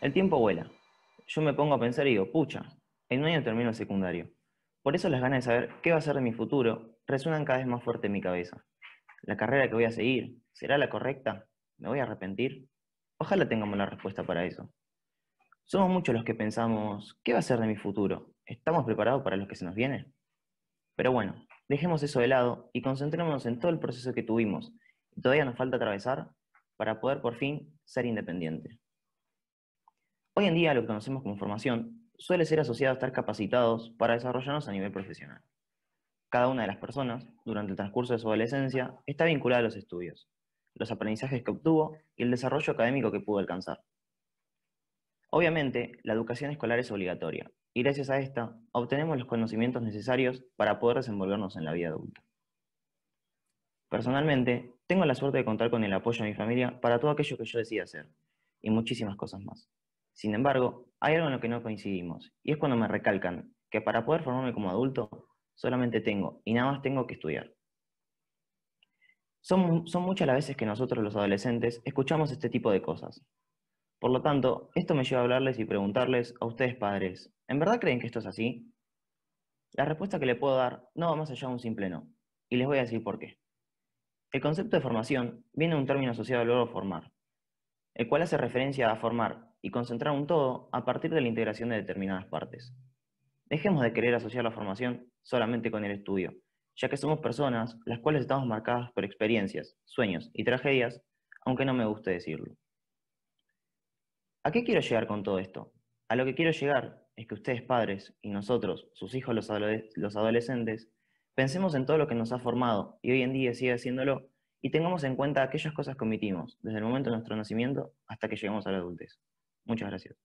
El tiempo vuela. Yo me pongo a pensar y digo, pucha, en un año termino el secundario. Por eso las ganas de saber qué va a ser de mi futuro resuenan cada vez más fuerte en mi cabeza. La carrera que voy a seguir, ¿será la correcta? ¿Me voy a arrepentir? Ojalá tengamos la respuesta para eso. Somos muchos los que pensamos, ¿qué va a ser de mi futuro? ¿Estamos preparados para lo que se nos viene? Pero bueno, Dejemos eso de lado y concentrémonos en todo el proceso que tuvimos y todavía nos falta atravesar para poder por fin ser independiente. Hoy en día lo que conocemos como formación suele ser asociado a estar capacitados para desarrollarnos a nivel profesional. Cada una de las personas, durante el transcurso de su adolescencia, está vinculada a los estudios, los aprendizajes que obtuvo y el desarrollo académico que pudo alcanzar. Obviamente, la educación escolar es obligatoria, y gracias a esta obtenemos los conocimientos necesarios para poder desenvolvernos en la vida adulta. Personalmente, tengo la suerte de contar con el apoyo de mi familia para todo aquello que yo decida hacer, y muchísimas cosas más. Sin embargo, hay algo en lo que no coincidimos, y es cuando me recalcan que para poder formarme como adulto, solamente tengo, y nada más tengo que estudiar. Son, son muchas las veces que nosotros los adolescentes escuchamos este tipo de cosas, por lo tanto, esto me lleva a hablarles y preguntarles a ustedes padres, ¿en verdad creen que esto es así? La respuesta que le puedo dar no va más allá de un simple no, y les voy a decir por qué. El concepto de formación viene de un término asociado al verbo formar, el cual hace referencia a formar y concentrar un todo a partir de la integración de determinadas partes. Dejemos de querer asociar la formación solamente con el estudio, ya que somos personas las cuales estamos marcadas por experiencias, sueños y tragedias, aunque no me guste decirlo. ¿A qué quiero llegar con todo esto? A lo que quiero llegar es que ustedes padres y nosotros, sus hijos los, adolescentes, pensemos en todo lo que nos ha formado y hoy en día sigue haciéndolo y tengamos en cuenta aquellas cosas que omitimos desde el momento de nuestro nacimiento hasta que llegamos a la adultez. Muchas gracias.